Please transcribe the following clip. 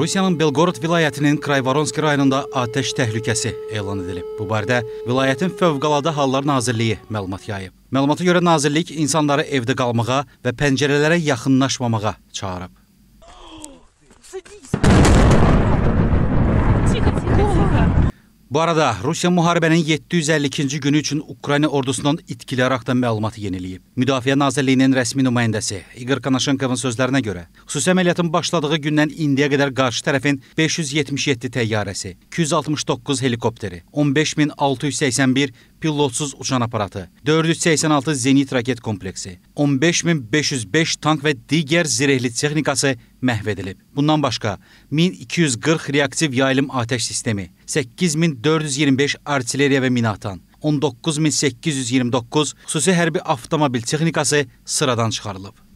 Rusiyanın Belqorod vilayətinin Krayvoronski rayonunda atəş təhlükəsi elan edilib. Bu barədə vilayətin Fövqəladə Hallar Nazirliyi məlumat yayıb. Məlumata görə nazirlik insanları evdə qalmağa və pəncərələrə yaxınlaşmamağa çağırıb. Bu arada Rusiya müharibənin 752-ci günü üçün Ukrayna ordusundan itkili araqdan məlumatı yeniləyib. Müdafiə Nazirliyinin rəsmi nümayəndəsi Igor Kanaşenkovun sözlərinə görə, xüsusi əməliyyatın başladığı gündən indiyə qədər qarşı tərəfin 577 təyyarəsi, 269 helikopteri, 15681 pilotsuz uçan aparatı, 486 Zenit raket kompleksi, 15505 tank və digər zirehli texnikası məhv edilib. Bundan başqa 1240 reaktiv yayılım atəş sistemi, 8425 artilleriya və minatan, 19829 xüsusi hərbi avtomobil texnikası sıradan çıxarılıb.